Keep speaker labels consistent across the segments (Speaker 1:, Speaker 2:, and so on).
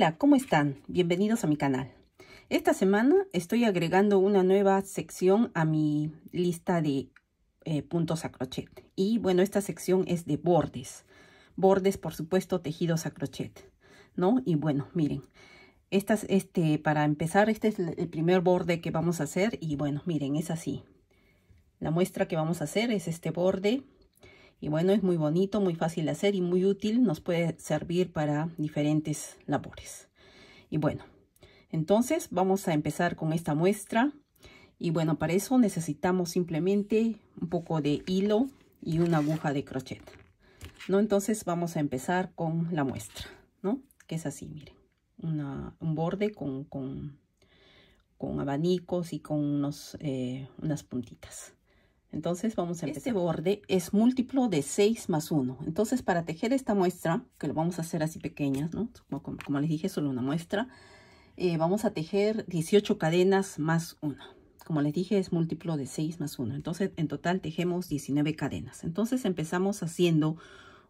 Speaker 1: Hola, ¿cómo están? Bienvenidos a mi canal. Esta semana estoy agregando una nueva sección a mi lista de eh, puntos a crochet. Y bueno, esta sección es de bordes. Bordes, por supuesto, tejidos a crochet. ¿No? Y bueno, miren. Estas, este, para empezar, este es el primer borde que vamos a hacer. Y bueno, miren, es así. La muestra que vamos a hacer es este borde y bueno, es muy bonito, muy fácil de hacer y muy útil. Nos puede servir para diferentes labores. Y bueno, entonces vamos a empezar con esta muestra. Y bueno, para eso necesitamos simplemente un poco de hilo y una aguja de crochet. ¿No? Entonces vamos a empezar con la muestra, ¿no? Que es así, miren. un borde con, abanicos y con eh, unas puntitas. Entonces vamos a este empezar. Este borde es múltiplo de 6 más 1. Entonces para tejer esta muestra, que lo vamos a hacer así pequeñas, ¿no? Como, les dije, solo una muestra. Eh, vamos a tejer 18 cadenas más 1. Como les dije, es múltiplo de 6 más 1. Entonces en total tejemos 19 cadenas. Entonces empezamos haciendo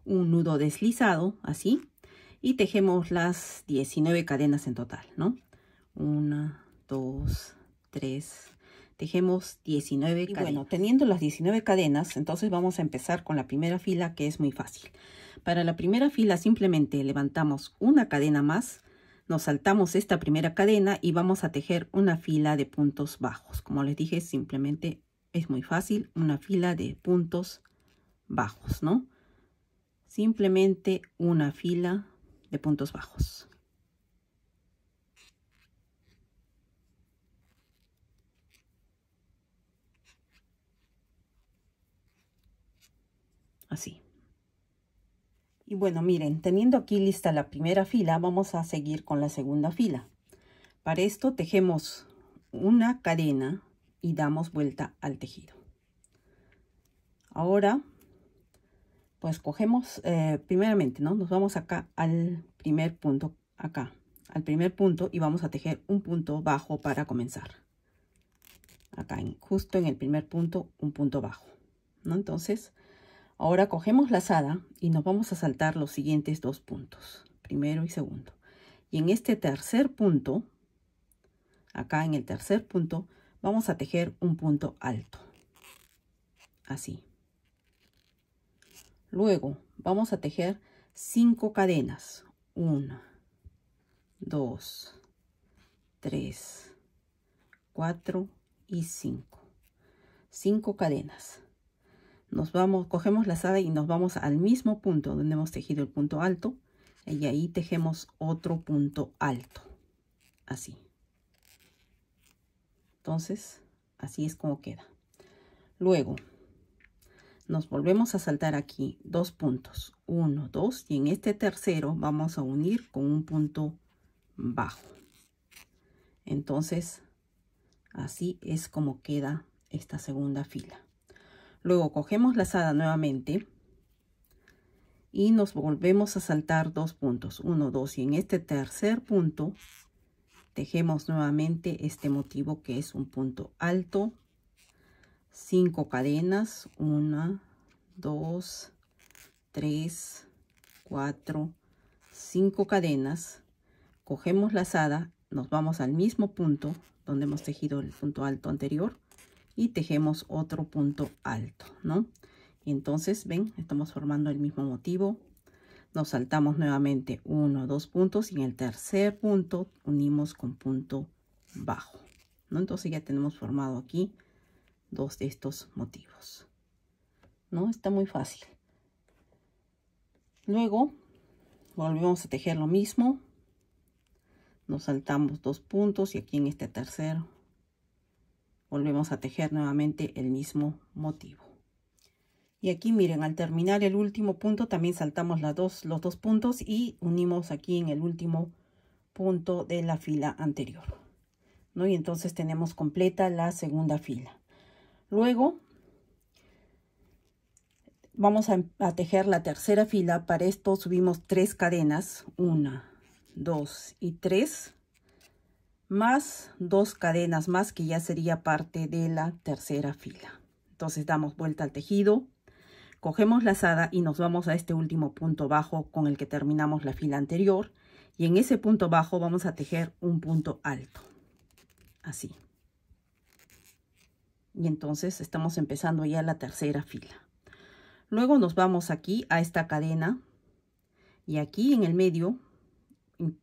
Speaker 1: un nudo deslizado, así. Y tejemos las 19 cadenas en total, ¿no? 1, 2, 3, Tejemos 19 Bueno, teniendo las 19 cadenas, entonces vamos a empezar con la primera fila que es muy fácil. Para la primera fila simplemente levantamos una cadena más, nos saltamos esta primera cadena y vamos a tejer una fila de puntos bajos. Como les dije, simplemente es muy fácil, una fila de puntos bajos, ¿no? Simplemente una fila de puntos bajos. así. Y bueno, miren, teniendo aquí lista la primera fila, vamos a seguir con la segunda fila. Para esto tejemos una cadena y damos vuelta al tejido. Ahora, pues cogemos, eh, primeramente, ¿no? Nos vamos acá al primer punto, acá, al primer punto y vamos a tejer un punto bajo para comenzar. Acá, en, justo en el primer punto, un punto bajo, ¿no? Entonces, Ahora cogemos lazada y nos vamos a saltar los siguientes dos puntos, primero y segundo. Y en este tercer punto, acá en el tercer punto, vamos a tejer un punto alto, así. Luego vamos a tejer cinco cadenas, 1, 2, 3, 4 y 5. 5 cadenas nos vamos, cogemos la lazada y nos vamos al mismo punto donde hemos tejido el punto alto y ahí tejemos otro punto alto, así. Entonces, así es como queda. Luego, nos volvemos a saltar aquí dos puntos, uno, dos, y en este tercero vamos a unir con un punto bajo. Entonces, así es como queda esta segunda fila. Luego cogemos lazada nuevamente y nos volvemos a saltar dos puntos, uno dos y en este tercer punto tejemos nuevamente este motivo que es un punto alto, 5 cadenas, 1, 2, 3, 4, 5 cadenas, cogemos lazada, nos vamos al mismo punto donde hemos tejido el punto alto anterior, y tejemos otro punto alto, ¿no? Y entonces, ven, estamos formando el mismo motivo. Nos saltamos nuevamente uno, dos puntos y en el tercer punto unimos con punto bajo, ¿no? Entonces ya tenemos formado aquí dos de estos motivos, ¿no? Está muy fácil. Luego volvemos a tejer lo mismo. Nos saltamos dos puntos y aquí en este tercer volvemos a tejer nuevamente el mismo motivo y aquí miren al terminar el último punto también saltamos las dos, los dos puntos y unimos aquí en el último punto de la fila anterior ¿no? y entonces tenemos completa la segunda fila luego vamos a, a tejer la tercera fila para esto subimos tres cadenas una dos y tres más dos cadenas más que ya sería parte de la tercera fila. Entonces damos vuelta al tejido, cogemos lazada y nos vamos a este último punto bajo con el que terminamos la fila anterior y en ese punto bajo vamos a tejer un punto alto, así. Y entonces estamos empezando ya la tercera fila. Luego nos vamos aquí a esta cadena y aquí en el medio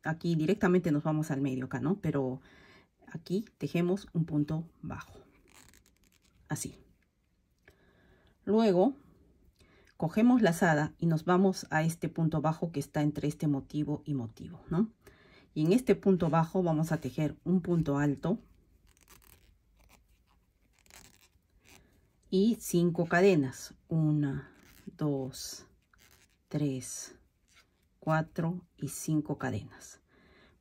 Speaker 1: aquí directamente nos vamos al medio acá, ¿no? Pero aquí tejemos un punto bajo, así. Luego cogemos la lazada y nos vamos a este punto bajo que está entre este motivo y motivo, ¿no? Y en este punto bajo vamos a tejer un punto alto y cinco cadenas. Una, dos, tres, 4 y 5 cadenas.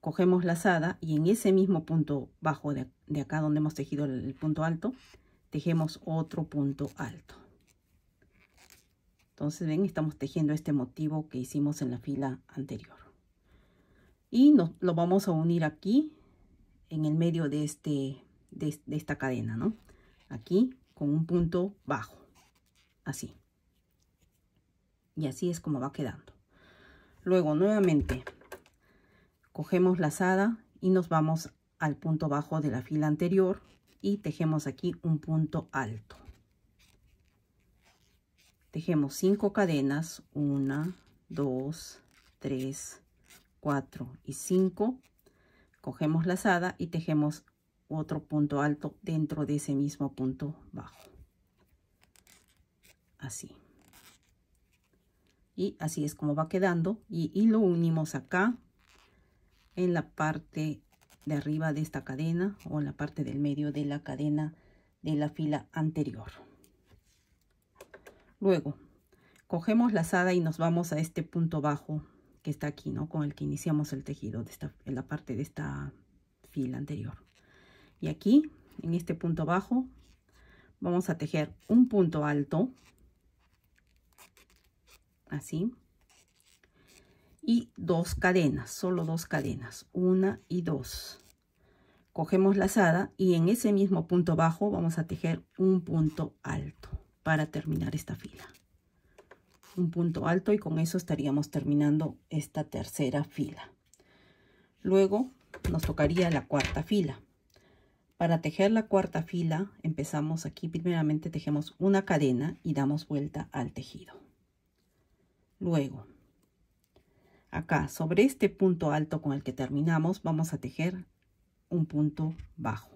Speaker 1: Cogemos lazada y en ese mismo punto bajo de, acá donde hemos tejido el, punto alto, tejemos otro punto alto. Entonces, ven, estamos tejiendo este motivo que hicimos en la fila anterior. Y nos, lo vamos a unir aquí, en el medio de, este, de, de esta cadena, ¿no? Aquí, con un punto bajo, así. Y así es como va quedando. Luego, nuevamente, cogemos lazada y nos vamos al punto bajo de la fila anterior y tejemos aquí un punto alto. Tejemos cinco cadenas, 1, 2, 3, 4 y 5. Cogemos lazada y tejemos otro punto alto dentro de ese mismo punto bajo. Así y así es como va quedando y, lo unimos acá en la parte de arriba de esta cadena o en la parte del medio de la cadena de la fila anterior luego cogemos la lazada y nos vamos a este punto bajo que está aquí no con el que iniciamos el tejido de esta en la parte de esta fila anterior y aquí en este punto bajo vamos a tejer un punto alto así. Y dos cadenas, solo dos cadenas, una y dos. Cogemos lazada y en ese mismo punto bajo vamos a tejer un punto alto para terminar esta fila. Un punto alto y con eso estaríamos terminando esta tercera fila. Luego nos tocaría la cuarta fila. Para tejer la cuarta fila empezamos aquí primeramente tejemos una cadena y damos vuelta al tejido. Luego, acá sobre este punto alto con el que terminamos, vamos a tejer un punto bajo.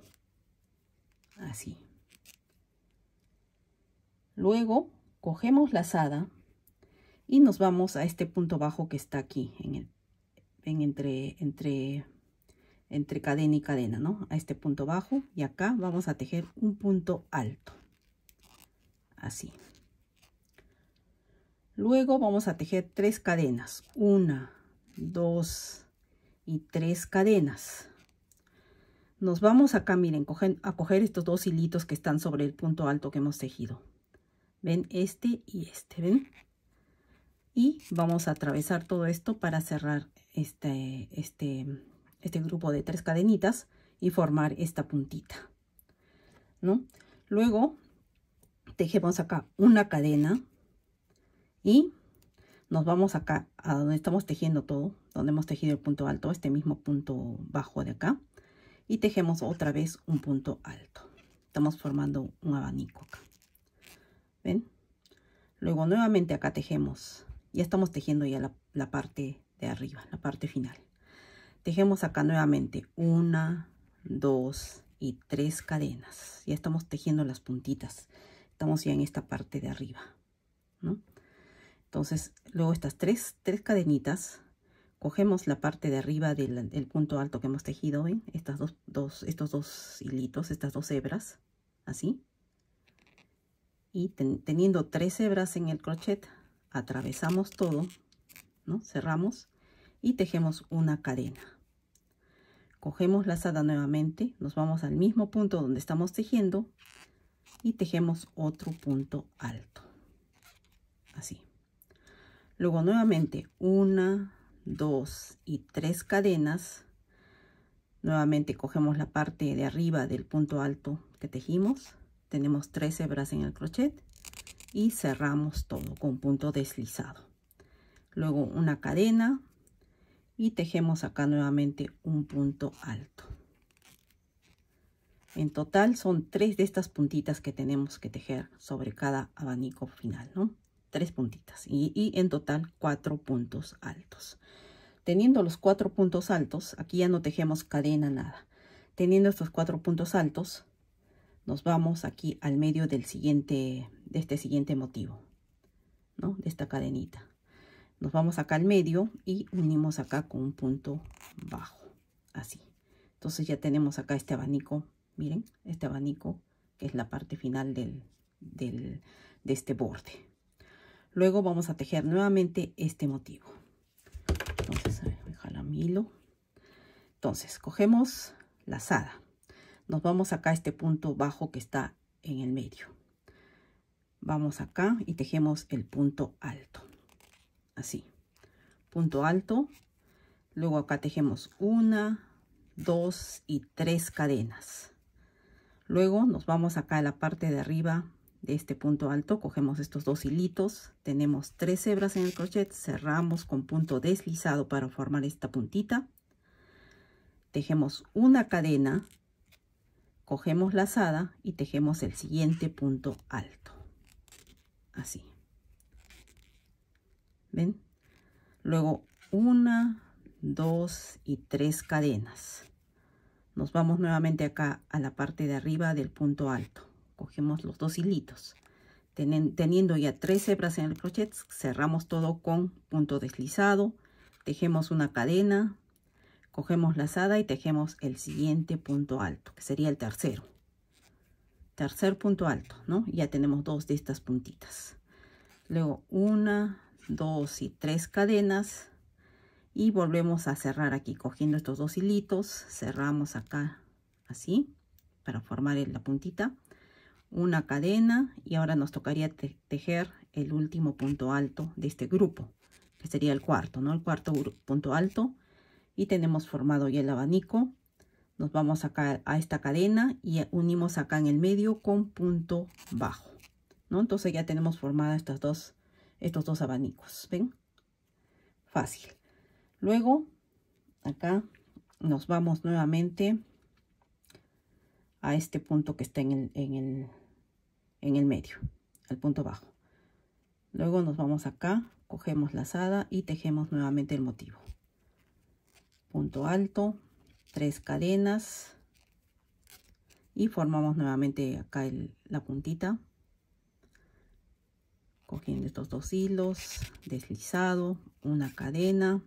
Speaker 1: Así. Luego, cogemos la lazada y nos vamos a este punto bajo que está aquí, en el, entre, entre, entre cadena y cadena, ¿no? A este punto bajo y acá vamos a tejer un punto alto. Así. Luego vamos a tejer tres cadenas. Una, dos y tres cadenas. Nos vamos acá, miren, a coger estos dos hilitos que están sobre el punto alto que hemos tejido. Ven este y este, ¿ven? Y vamos a atravesar todo esto para cerrar este, este, este grupo de tres cadenitas y formar esta puntita, ¿no? Luego tejemos acá una cadena, y nos vamos acá a donde estamos tejiendo todo, donde hemos tejido el punto alto, este mismo punto bajo de acá, y tejemos otra vez un punto alto. Estamos formando un abanico acá. ¿Ven? Luego nuevamente acá tejemos, ya estamos tejiendo ya la, la parte de arriba, la parte final. Tejemos acá nuevamente una, dos y tres cadenas. Ya estamos tejiendo las puntitas. Estamos ya en esta parte de arriba, ¿no? Entonces, luego estas tres, tres cadenitas, cogemos la parte de arriba del, punto alto que hemos tejido, ¿ven? Estas dos, dos, estos dos hilitos, estas dos hebras, así. Y teniendo tres hebras en el crochet, atravesamos todo, ¿no? Cerramos y tejemos una cadena. Cogemos la lazada nuevamente, nos vamos al mismo punto donde estamos tejiendo y tejemos otro punto alto. Así. Luego nuevamente una, dos y tres cadenas. Nuevamente cogemos la parte de arriba del punto alto que tejimos. Tenemos tres hebras en el crochet y cerramos todo con punto deslizado. Luego una cadena y tejemos acá nuevamente un punto alto. En total son tres de estas puntitas que tenemos que tejer sobre cada abanico final, ¿no? tres puntitas y, en total cuatro puntos altos. Teniendo los cuatro puntos altos, aquí ya no tejemos cadena nada. Teniendo estos cuatro puntos altos, nos vamos aquí al medio del siguiente, de este siguiente motivo, ¿no? De esta cadenita. Nos vamos acá al medio y unimos acá con un punto bajo, así. Entonces ya tenemos acá este abanico, miren, este abanico que es la parte final del, del, de este borde, Luego vamos a tejer nuevamente este motivo. Entonces, cogemos la mi Entonces, cogemos lazada. Nos vamos acá a este punto bajo que está en el medio. Vamos acá y tejemos el punto alto. Así. Punto alto. Luego acá tejemos una, dos y tres cadenas. Luego nos vamos acá a la parte de arriba de este punto alto cogemos estos dos hilitos tenemos tres hebras en el crochet cerramos con punto deslizado para formar esta puntita tejemos una cadena cogemos lazada y tejemos el siguiente punto alto así ven luego una dos y tres cadenas nos vamos nuevamente acá a la parte de arriba del punto alto cogemos los dos hilitos. Teniendo ya tres hebras en el crochet, cerramos todo con punto deslizado, tejemos una cadena, cogemos la lazada y tejemos el siguiente punto alto, que sería el tercero. Tercer punto alto, ¿no? Ya tenemos dos de estas puntitas. Luego una, dos y tres cadenas y volvemos a cerrar aquí cogiendo estos dos hilitos cerramos acá así para formar la puntita una cadena y ahora nos tocaría tejer el último punto alto de este grupo que sería el cuarto no el cuarto punto alto y tenemos formado ya el abanico nos vamos acá a esta cadena y unimos acá en el medio con punto bajo no entonces ya tenemos formada estas dos estos dos abanicos ven fácil luego acá nos vamos nuevamente a este punto que está en el en el medio, al punto bajo. Luego nos vamos acá, cogemos lazada y tejemos nuevamente el motivo. Punto alto, tres cadenas y formamos nuevamente acá la puntita. Cogiendo estos dos hilos, deslizado, una cadena,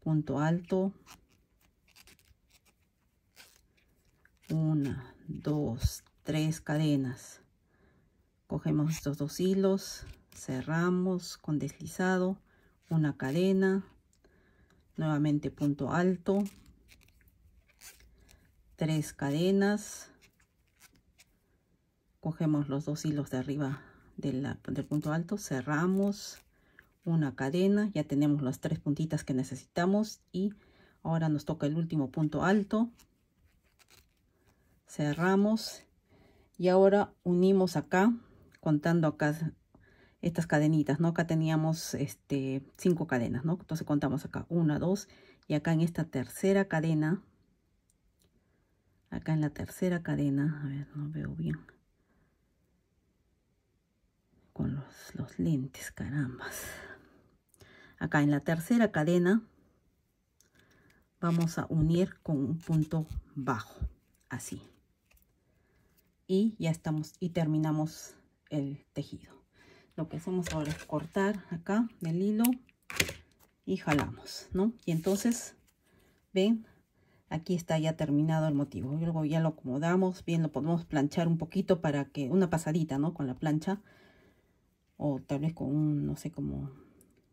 Speaker 1: punto alto, una, dos, tres cadenas cogemos estos dos hilos cerramos con deslizado una cadena nuevamente punto alto tres cadenas cogemos los dos hilos de arriba del punto alto cerramos una cadena ya tenemos las tres puntitas que necesitamos y ahora nos toca el último punto alto cerramos y ahora unimos acá contando acá estas cadenitas, ¿no? Acá teníamos este, cinco cadenas, ¿no? Entonces contamos acá una, dos, y acá en esta tercera cadena, acá en la tercera cadena, a ver, no veo bien, con los, los lentes, carambas. Acá en la tercera cadena vamos a unir con un punto bajo, así. Y ya estamos, y terminamos el tejido. Lo que hacemos ahora es cortar acá el hilo y jalamos, ¿no? Y entonces, ven, aquí está ya terminado el motivo. Luego ya lo acomodamos, bien lo podemos planchar un poquito para que, una pasadita, ¿no? Con la plancha o tal vez con un, no sé, cómo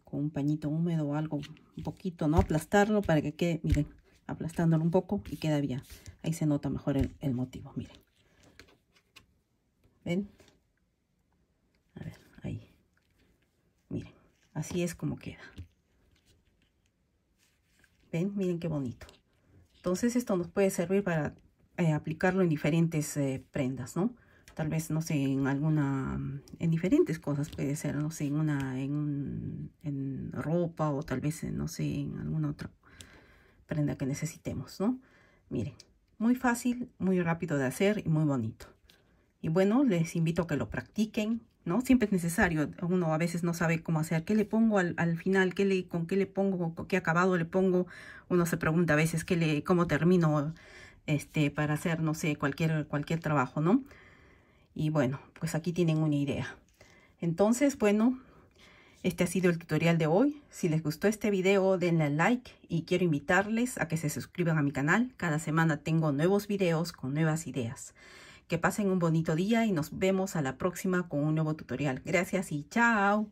Speaker 1: con un pañito húmedo o algo, un poquito, ¿no? Aplastarlo para que quede, miren, aplastándolo un poco y queda bien. Ahí se nota mejor el, el motivo, miren. ¿Ven? Así es como queda. ¿Ven? Miren qué bonito. Entonces esto nos puede servir para eh, aplicarlo en diferentes eh, prendas, ¿no? Tal vez, no sé, en alguna, en diferentes cosas puede ser, no sé, en una, en, en ropa o tal vez, no sé, en alguna otra prenda que necesitemos, ¿no? Miren, muy fácil, muy rápido de hacer y muy bonito. Y bueno, les invito a que lo practiquen, ¿no? Siempre es necesario. Uno a veces no sabe cómo hacer. ¿Qué le pongo al, final? ¿Qué le, ¿Con qué le pongo? ¿Qué acabado le pongo? Uno se pregunta a veces qué le, cómo termino este, para hacer, no sé, cualquier, cualquier trabajo, ¿no? Y bueno, pues aquí tienen una idea. Entonces, bueno, este ha sido el tutorial de hoy. Si les gustó este video, denle like y quiero invitarles a que se suscriban a mi canal. Cada semana tengo nuevos videos con nuevas ideas. Que pasen un bonito día y nos vemos a la próxima con un nuevo tutorial. Gracias y chao.